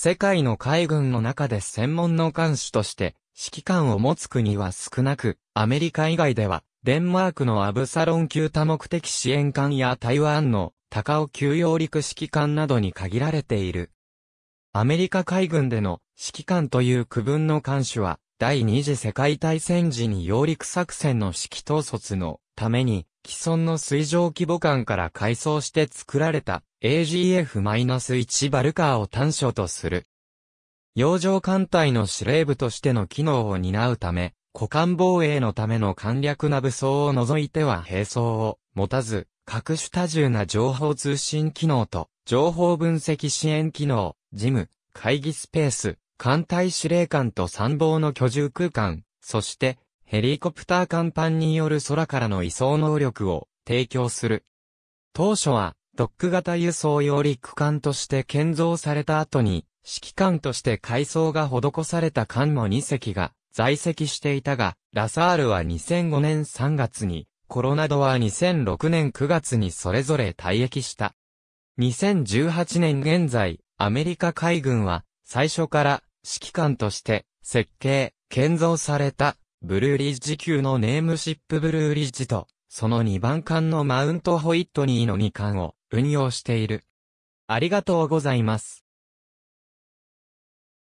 世界の海軍の中で専門の艦首として指揮官を持つ国は少なく、アメリカ以外では、デンマークのアブサロン級多目的支援艦や台湾の高尾級揚陸指揮艦などに限られている。アメリカ海軍での指揮官という区分の艦首は、第二次世界大戦時に揚陸作戦の指揮統率のために既存の水上規模艦から改装して作られた AGF-1 バルカーを端緒とする。洋上艦隊の司令部としての機能を担うため、股間防衛のための簡略な武装を除いては並走を持たず、各種多重な情報通信機能と、情報分析支援機能、事務、会議スペース、艦隊司令官と参謀の居住空間、そして、ヘリコプター甲板による空からの移送能力を提供する。当初は、ドック型輸送用陸艦として建造された後に、指揮官として改装が施された艦も2隻が在籍していたが、ラサールは2005年3月に、コロナドは2006年9月にそれぞれ退役した。2018年現在、アメリカ海軍は、最初から指揮官として設計、建造されたブルーリッジ級のネームシップブルーリッジと、その2番艦のマウントホイットニーの2艦を運用している。ありがとうございます。